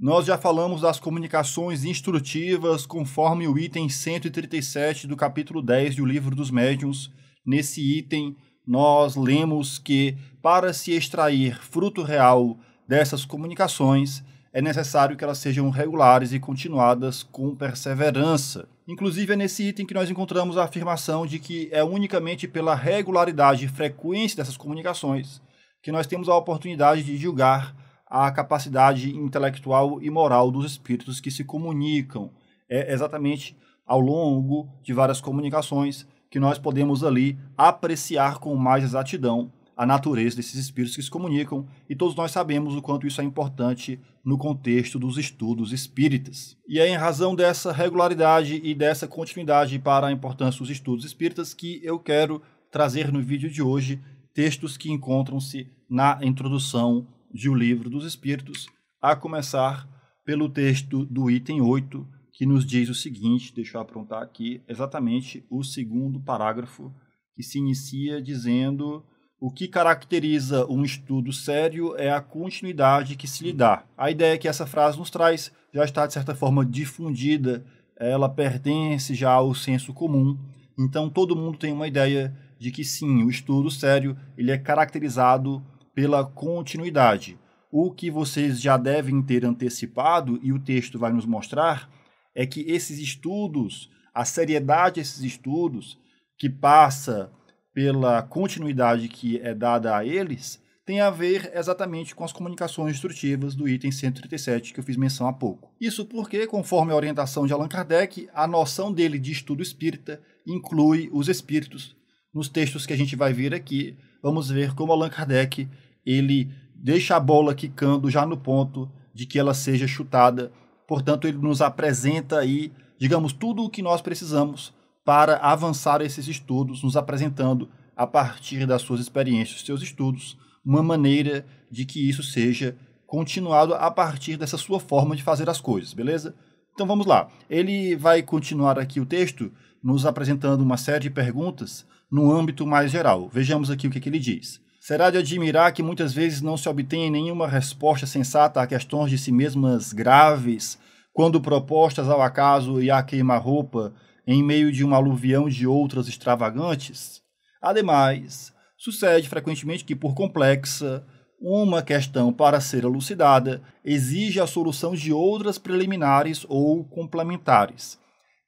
Nós já falamos das comunicações instrutivas conforme o item 137 do capítulo 10 do Livro dos Médiuns. Nesse item, nós lemos que, para se extrair fruto real dessas comunicações, é necessário que elas sejam regulares e continuadas com perseverança. Inclusive, é nesse item que nós encontramos a afirmação de que é unicamente pela regularidade e frequência dessas comunicações que nós temos a oportunidade de julgar a capacidade intelectual e moral dos espíritos que se comunicam. É exatamente ao longo de várias comunicações que nós podemos ali apreciar com mais exatidão a natureza desses espíritos que se comunicam, e todos nós sabemos o quanto isso é importante no contexto dos estudos espíritas. E é em razão dessa regularidade e dessa continuidade para a importância dos estudos espíritas que eu quero trazer no vídeo de hoje textos que encontram-se na introdução de O Livro dos Espíritos, a começar pelo texto do item 8, que nos diz o seguinte: deixa eu aprontar aqui exatamente o segundo parágrafo, que se inicia dizendo. O que caracteriza um estudo sério é a continuidade que se lhe dá. A ideia que essa frase nos traz já está, de certa forma, difundida, ela pertence já ao senso comum. Então, todo mundo tem uma ideia de que sim, o estudo sério ele é caracterizado pela continuidade. O que vocês já devem ter antecipado, e o texto vai nos mostrar, é que esses estudos, a seriedade desses estudos, que passa pela continuidade que é dada a eles, tem a ver exatamente com as comunicações instrutivas do item 137 que eu fiz menção há pouco. Isso porque, conforme a orientação de Allan Kardec, a noção dele de estudo espírita inclui os espíritos. Nos textos que a gente vai ver aqui, vamos ver como Allan Kardec ele deixa a bola quicando já no ponto de que ela seja chutada. Portanto, ele nos apresenta aí, digamos, tudo o que nós precisamos para avançar esses estudos, nos apresentando a partir das suas experiências, seus estudos, uma maneira de que isso seja continuado a partir dessa sua forma de fazer as coisas, beleza? Então vamos lá. Ele vai continuar aqui o texto nos apresentando uma série de perguntas no âmbito mais geral. Vejamos aqui o que, que ele diz. Será de admirar que muitas vezes não se obtenha nenhuma resposta sensata a questões de si mesmas graves, quando propostas ao acaso e à queima-roupa, em meio de um aluvião de outras extravagantes? Ademais, sucede frequentemente que, por complexa, uma questão para ser elucidada exige a solução de outras preliminares ou complementares.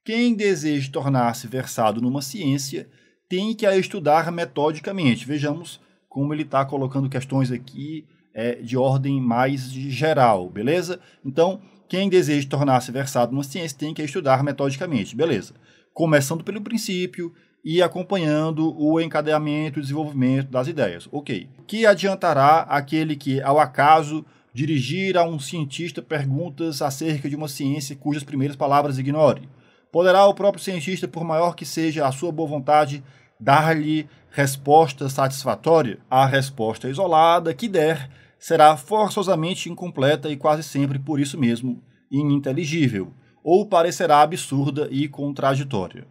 Quem deseja tornar-se versado numa ciência tem que a estudar metodicamente. Vejamos como ele está colocando questões aqui é, de ordem mais geral, beleza? Então, quem deseja tornar-se versado numa ciência tem que estudar metodicamente, beleza? Começando pelo princípio e acompanhando o encadeamento e desenvolvimento das ideias, ok? Que adiantará aquele que, ao acaso, dirigir a um cientista perguntas acerca de uma ciência cujas primeiras palavras ignore? Poderá o próprio cientista, por maior que seja a sua boa vontade, dar-lhe resposta satisfatória, a resposta isolada que der será forçosamente incompleta e quase sempre, por isso mesmo, ininteligível, ou parecerá absurda e contraditória.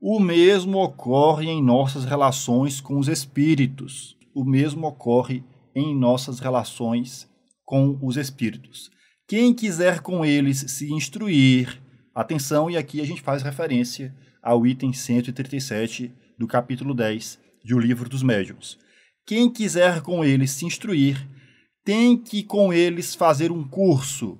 O mesmo ocorre em nossas relações com os espíritos. O mesmo ocorre em nossas relações com os espíritos. Quem quiser com eles se instruir, atenção, e aqui a gente faz referência ao item 137 do capítulo 10 de O Livro dos Médiuns. Quem quiser com eles se instruir, tem que com eles fazer um curso,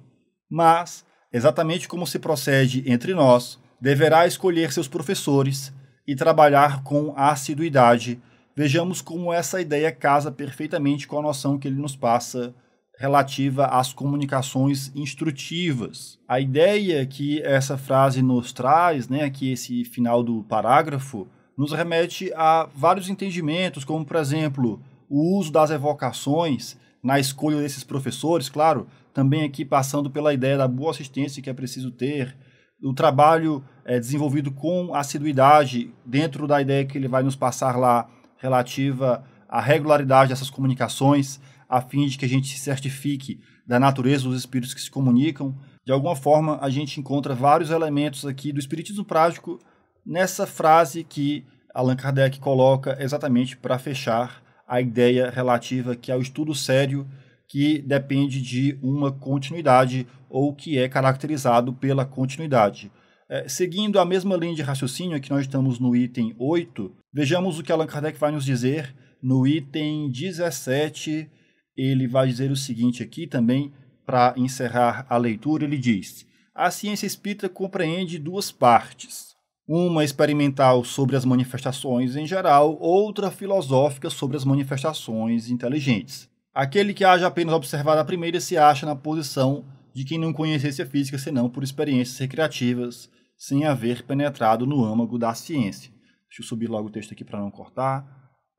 mas, exatamente como se procede entre nós, deverá escolher seus professores e trabalhar com assiduidade. Vejamos como essa ideia casa perfeitamente com a noção que ele nos passa relativa às comunicações instrutivas. A ideia que essa frase nos traz, né, aqui esse final do parágrafo, nos remete a vários entendimentos, como, por exemplo, o uso das evocações na escolha desses professores, claro, também aqui passando pela ideia da boa assistência que é preciso ter, o trabalho é, desenvolvido com assiduidade dentro da ideia que ele vai nos passar lá relativa à regularidade dessas comunicações, a fim de que a gente se certifique da natureza dos espíritos que se comunicam. De alguma forma, a gente encontra vários elementos aqui do espiritismo prático nessa frase que Allan Kardec coloca exatamente para fechar a ideia relativa que ao é estudo sério que depende de uma continuidade ou que é caracterizado pela continuidade. É, seguindo a mesma linha de raciocínio que nós estamos no item 8, vejamos o que Allan Kardec vai nos dizer no item 17. Ele vai dizer o seguinte aqui também, para encerrar a leitura, ele diz: A ciência espírita compreende duas partes uma experimental sobre as manifestações em geral, outra filosófica sobre as manifestações inteligentes. Aquele que haja apenas observado a primeira se acha na posição de quem não conhecesse a física senão por experiências recreativas, sem haver penetrado no âmago da ciência. Deixa eu subir logo o texto aqui para não cortar.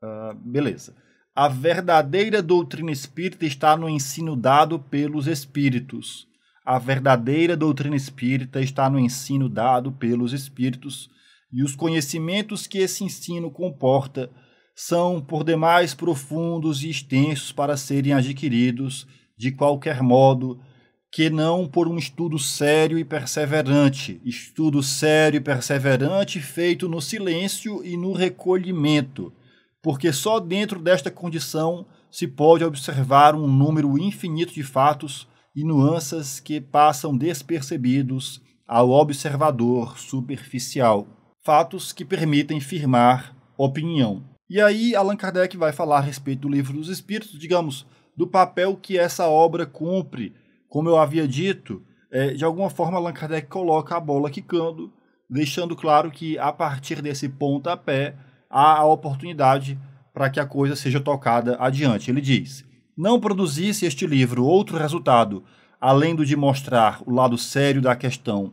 Uh, beleza. A verdadeira doutrina espírita está no ensino dado pelos espíritos a verdadeira doutrina espírita está no ensino dado pelos espíritos, e os conhecimentos que esse ensino comporta são por demais profundos e extensos para serem adquiridos de qualquer modo que não por um estudo sério e perseverante. Estudo sério e perseverante feito no silêncio e no recolhimento, porque só dentro desta condição se pode observar um número infinito de fatos e nuances que passam despercebidos ao observador superficial, fatos que permitem firmar opinião. E aí Allan Kardec vai falar a respeito do Livro dos Espíritos, digamos, do papel que essa obra cumpre. Como eu havia dito, é, de alguma forma Allan Kardec coloca a bola quicando, deixando claro que a partir desse pontapé há a oportunidade para que a coisa seja tocada adiante. Ele diz: não produzisse este livro outro resultado, além do de mostrar o lado sério da questão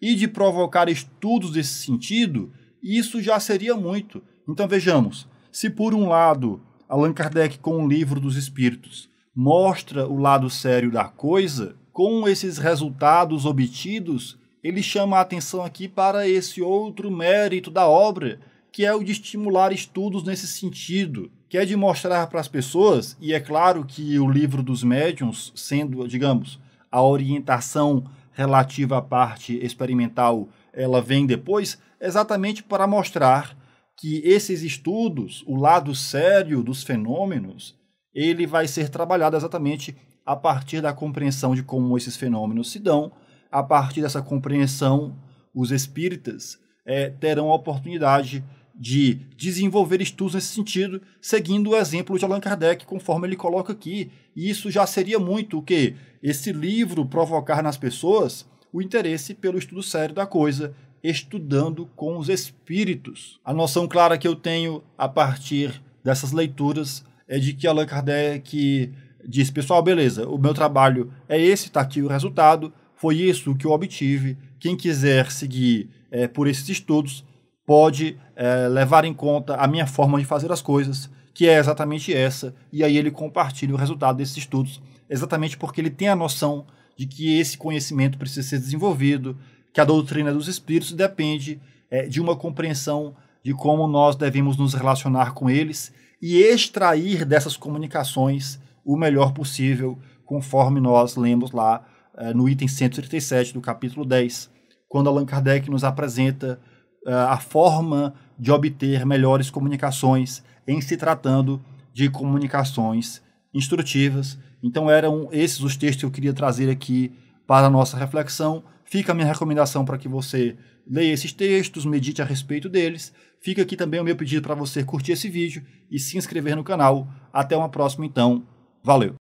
e de provocar estudos desse sentido, isso já seria muito. Então vejamos, se por um lado Allan Kardec com o livro dos espíritos mostra o lado sério da coisa, com esses resultados obtidos, ele chama a atenção aqui para esse outro mérito da obra, que é o de estimular estudos nesse sentido, que é de mostrar para as pessoas, e é claro que o livro dos médiuns, sendo, digamos, a orientação relativa à parte experimental, ela vem depois, é exatamente para mostrar que esses estudos, o lado sério dos fenômenos, ele vai ser trabalhado exatamente a partir da compreensão de como esses fenômenos se dão, a partir dessa compreensão, os espíritas é, terão a oportunidade de desenvolver estudos nesse sentido, seguindo o exemplo de Allan Kardec, conforme ele coloca aqui. E isso já seria muito o que esse livro provocar nas pessoas o interesse pelo estudo sério da coisa, estudando com os espíritos. A noção clara que eu tenho a partir dessas leituras é de que Allan Kardec diz: "Pessoal, beleza, o meu trabalho é esse, está aqui o resultado, foi isso que eu obtive. Quem quiser seguir é, por esses estudos, pode é, levar em conta a minha forma de fazer as coisas, que é exatamente essa, e aí ele compartilha o resultado desses estudos, exatamente porque ele tem a noção de que esse conhecimento precisa ser desenvolvido, que a doutrina dos espíritos depende é, de uma compreensão de como nós devemos nos relacionar com eles e extrair dessas comunicações o melhor possível, conforme nós lemos lá é, no item 137 do capítulo 10, quando Allan Kardec nos apresenta a forma de obter melhores comunicações em se tratando de comunicações instrutivas. Então eram esses os textos que eu queria trazer aqui para a nossa reflexão. Fica a minha recomendação para que você leia esses textos, medite a respeito deles. Fica aqui também o meu pedido para você curtir esse vídeo e se inscrever no canal. Até uma próxima então. Valeu.